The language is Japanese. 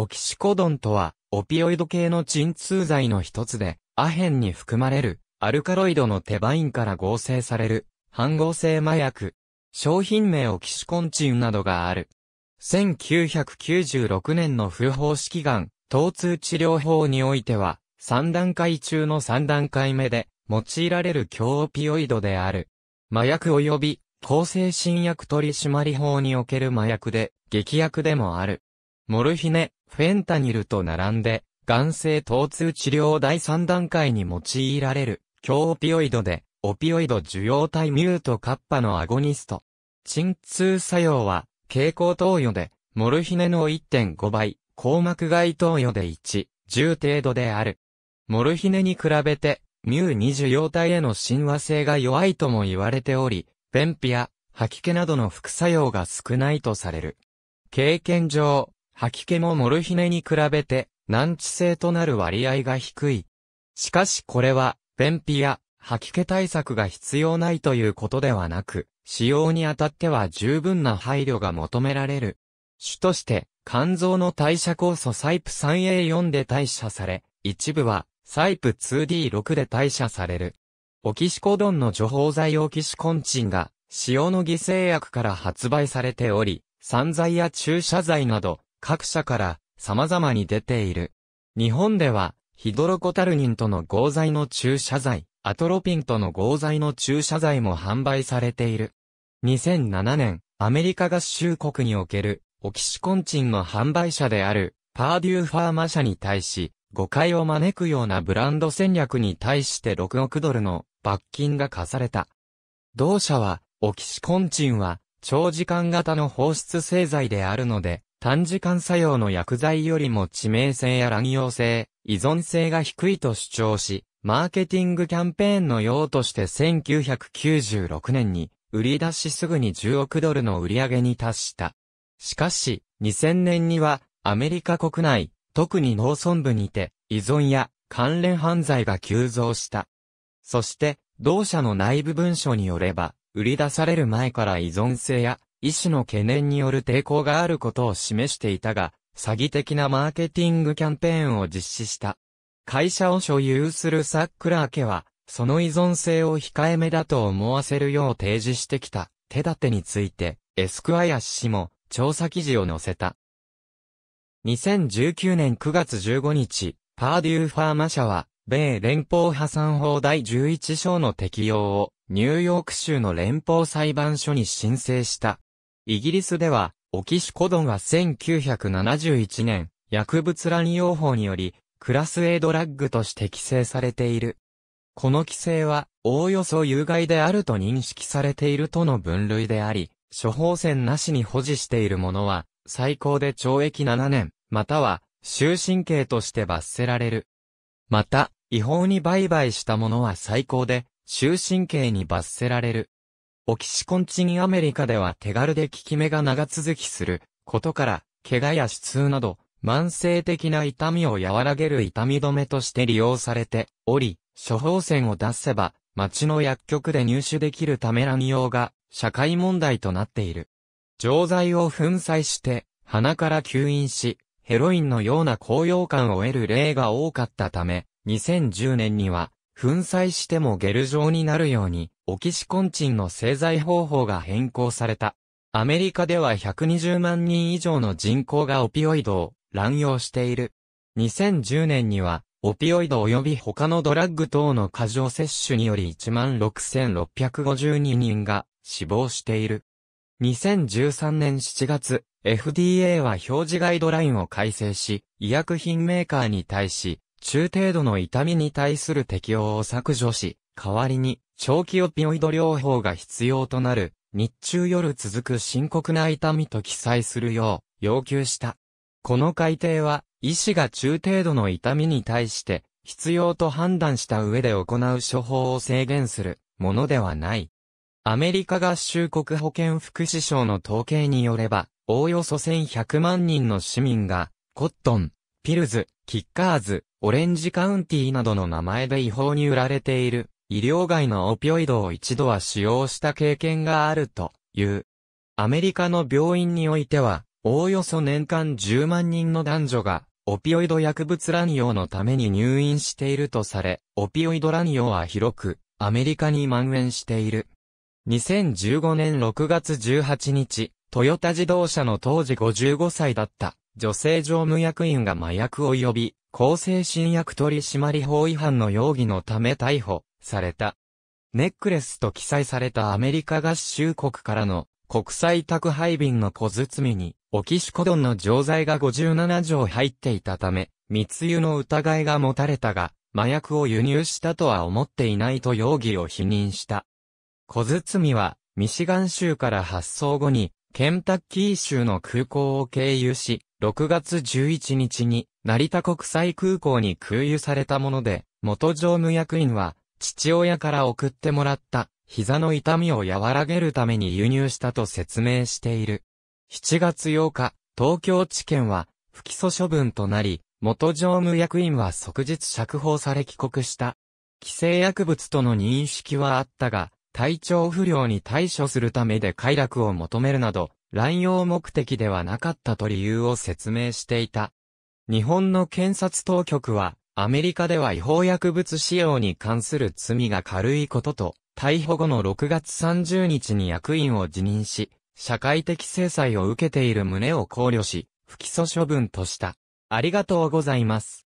オキシコドンとは、オピオイド系の鎮痛剤の一つで、アヘンに含まれる、アルカロイドのテバインから合成される、半合成麻薬。商品名オキシコンチンなどがある。1996年の不法式眼。疼痛治療法においては、3段階中の3段階目で、用いられる強オピオイドである。麻薬及び、抗精神薬取締法における麻薬で、劇薬でもある。モルヒネ、フェンタニルと並んで、眼性疼痛治療第3段階に用いられる、強オピオイドで、オピオイド受容体ミュートカッパのアゴニスト。鎮痛作用は、蛍光投与で、モルヒネの1.5倍、硬膜外投与で1、10程度である。モルヒネに比べて、ミュー2受容体への親和性が弱いとも言われており、便秘や吐き気などの副作用が少ないとされる。経験上、吐き気もモルヒネに比べて難治性となる割合が低い。しかしこれは、便秘や吐き気対策が必要ないということではなく、使用にあたっては十分な配慮が求められる。主として、肝臓の代謝酵素サイプ 3A4 で代謝され、一部はサイプ 2D6 で代謝される。オキシコドンの除法剤オキシコンチンが、塩の犠牲薬から発売されており、散剤や注射剤など、各社から様々に出ている。日本では、ヒドロコタルニンとの合剤の注射剤、アトロピンとの合剤の注射剤も販売されている。2007年、アメリカ合衆国における、オキシコンチンの販売者である、パーデューファーマ社に対し、誤解を招くようなブランド戦略に対して6億ドルの罰金が課された。同社は、オキシコンチンは、長時間型の放出製剤であるので、短時間作用の薬剤よりも致命性や乱用性、依存性が低いと主張し、マーケティングキャンペーンの用として1996年に、売り出しすぐに10億ドルの売り上げに達した。しかし、2000年には、アメリカ国内、特に農村部にて、依存や関連犯罪が急増した。そして、同社の内部文書によれば、売り出される前から依存性や医師の懸念による抵抗があることを示していたが、詐欺的なマーケティングキャンペーンを実施した。会社を所有するサックラー家は、その依存性を控えめだと思わせるよう提示してきた手立てについて、エスクワヤ氏も調査記事を載せた。2019年9月15日、パーデューファーマ社は、米連邦破産法第11章の適用を、ニューヨーク州の連邦裁判所に申請した。イギリスでは、オキシコドンは1971年、薬物乱用法により、クラス A ドラッグとして規制されている。この規制は、おおよそ有害であると認識されているとの分類であり、処方箋なしに保持しているものは、最高で懲役7年、または、終身刑として罰せられる。また、違法に売買したものは最高で、終身刑に罰せられる。オキシコンチンアメリカでは手軽で効き目が長続きすることから、怪我や頭痛など、慢性的な痛みを和らげる痛み止めとして利用されており、処方箋を出せば、町の薬局で入手できるため乱用が、社会問題となっている。錠剤を粉砕して、鼻から吸引し、ヘロインのような高揚感を得る例が多かったため、2010年には、粉砕してもゲル状になるように、オキシコンチンの製剤方法が変更された。アメリカでは120万人以上の人口がオピオイドを乱用している。2010年には、オピオイド及び他のドラッグ等の過剰摂取により16,652人が死亡している。2013年7月、FDA は表示ガイドラインを改正し、医薬品メーカーに対し、中程度の痛みに対する適用を削除し、代わりに、長期オピオイド療法が必要となる、日中夜続く深刻な痛みと記載するよう、要求した。この改定は、医師が中程度の痛みに対して、必要と判断した上で行う処方を制限するものではない。アメリカ合衆国保健福祉省の統計によれば、おおよそ1100万人の市民が、コットン、ピルズ、キッカーズ、オレンジカウンティーなどの名前で違法に売られている医療外のオピオイドを一度は使用した経験があるという。アメリカの病院においては、おおよそ年間10万人の男女が、オピオイド薬物乱用のために入院しているとされ、オピオイド乱用は広く、アメリカに蔓延している。2015年6月18日、トヨタ自動車の当時55歳だった女性常務役員が麻薬を呼び、厚精神薬取締法違反の容疑のため逮捕、された。ネックレスと記載されたアメリカ合衆国からの国際宅配便の小包に、オキシコドンの錠剤が57錠入っていたため、密輸の疑いが持たれたが、麻薬を輸入したとは思っていないと容疑を否認した。小包は、ミシガン州から発送後に、ケンタッキー州の空港を経由し、6月11日に、成田国際空港に空輸されたもので、元常務役員は、父親から送ってもらった膝の痛みを和らげるために輸入したと説明している。7月8日、東京地検は不起訴処分となり、元常務役員は即日釈放され帰国した。規制薬物との認識はあったが、体調不良に対処するためで快楽を求めるなど、乱用目的ではなかったと理由を説明していた。日本の検察当局は、アメリカでは違法薬物使用に関する罪が軽いことと、逮捕後の6月30日に役員を辞任し、社会的制裁を受けている旨を考慮し、不起訴処分とした。ありがとうございます。